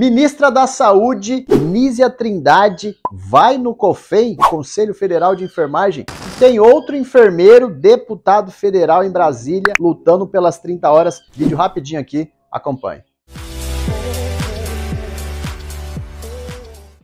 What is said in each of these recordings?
Ministra da Saúde, Nízia Trindade, vai no COFEM, Conselho Federal de Enfermagem. Tem outro enfermeiro, deputado federal em Brasília, lutando pelas 30 horas. Vídeo rapidinho aqui, acompanhe.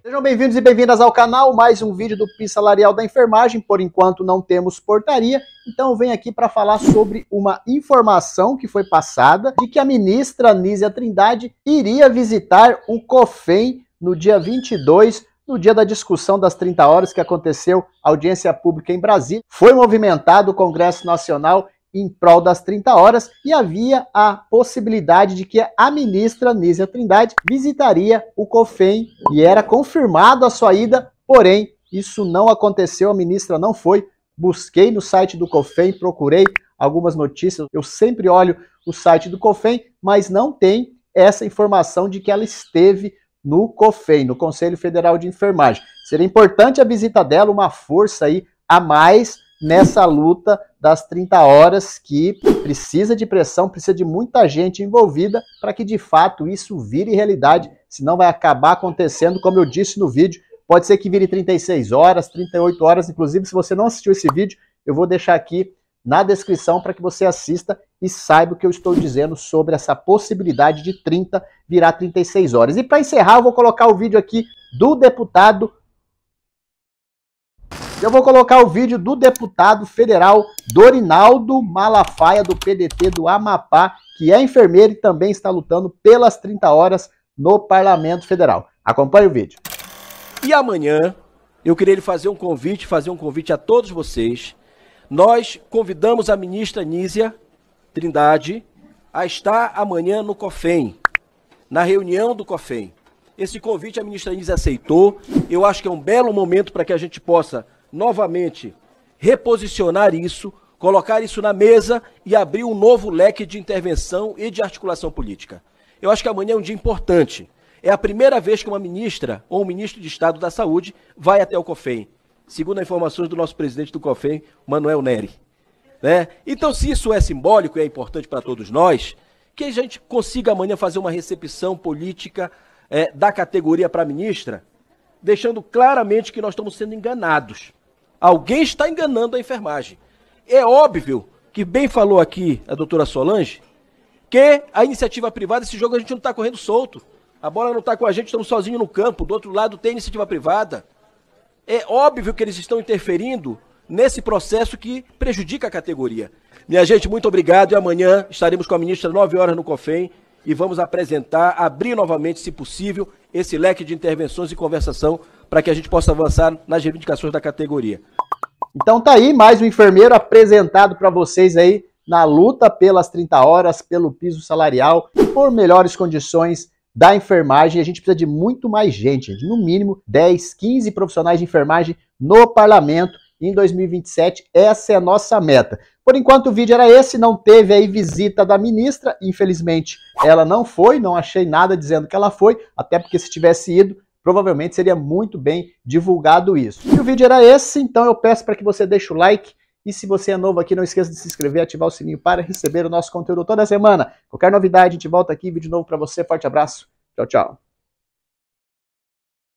Sejam bem-vindos e bem-vindas ao canal, mais um vídeo do Pisa Salarial da Enfermagem. Por enquanto não temos portaria, então eu venho aqui para falar sobre uma informação que foi passada de que a ministra Nízia Trindade iria visitar o COFEM no dia 22, no dia da discussão das 30 horas que aconteceu audiência pública em Brasília. Foi movimentado o Congresso Nacional em prol das 30 horas e havia a possibilidade de que a ministra Nízia Trindade visitaria o COFEM e era confirmado a sua ida, porém isso não aconteceu, a ministra não foi. Busquei no site do COFEM, procurei algumas notícias, eu sempre olho o site do COFEM, mas não tem essa informação de que ela esteve no COFEM, no Conselho Federal de Enfermagem. Seria importante a visita dela, uma força aí a mais nessa luta das 30 horas que precisa de pressão, precisa de muita gente envolvida para que de fato isso vire realidade, senão vai acabar acontecendo, como eu disse no vídeo, pode ser que vire 36 horas, 38 horas, inclusive se você não assistiu esse vídeo, eu vou deixar aqui na descrição para que você assista e saiba o que eu estou dizendo sobre essa possibilidade de 30 virar 36 horas. E para encerrar, eu vou colocar o vídeo aqui do deputado eu vou colocar o vídeo do deputado federal Dorinaldo Malafaia, do PDT do Amapá, que é enfermeiro e também está lutando pelas 30 horas no Parlamento Federal. Acompanhe o vídeo. E amanhã eu queria lhe fazer um convite, fazer um convite a todos vocês. Nós convidamos a ministra Nízia Trindade a estar amanhã no COFEM, na reunião do COFEM. Esse convite a ministra Nízia aceitou. Eu acho que é um belo momento para que a gente possa novamente reposicionar isso, colocar isso na mesa e abrir um novo leque de intervenção e de articulação política. Eu acho que amanhã é um dia importante. É a primeira vez que uma ministra ou um ministro de Estado da Saúde vai até o COFEM, segundo as informações do nosso presidente do COFEM, Manuel Neri. Né? Então, se isso é simbólico e é importante para todos nós, que a gente consiga amanhã fazer uma recepção política é, da categoria para a ministra, deixando claramente que nós estamos sendo enganados. Alguém está enganando a enfermagem. É óbvio que bem falou aqui a doutora Solange, que a iniciativa privada, esse jogo a gente não está correndo solto. A bola não está com a gente, estamos sozinhos no campo. Do outro lado tem iniciativa privada. É óbvio que eles estão interferindo nesse processo que prejudica a categoria. Minha gente, muito obrigado e amanhã estaremos com a ministra 9 horas no COFEM e vamos apresentar, abrir novamente, se possível, esse leque de intervenções e conversação para que a gente possa avançar nas reivindicações da categoria. Então tá aí mais um enfermeiro apresentado para vocês aí na luta pelas 30 horas, pelo piso salarial, por melhores condições da enfermagem. A gente precisa de muito mais gente, gente. no mínimo 10, 15 profissionais de enfermagem no parlamento em 2027. Essa é a nossa meta. Por enquanto o vídeo era esse, não teve aí visita da ministra, infelizmente ela não foi, não achei nada dizendo que ela foi, até porque se tivesse ido, provavelmente seria muito bem divulgado isso. E o vídeo era esse, então eu peço para que você deixe o like, e se você é novo aqui, não esqueça de se inscrever e ativar o sininho para receber o nosso conteúdo toda semana. Qualquer novidade, a gente volta aqui, vídeo novo para você. Forte abraço, tchau, tchau.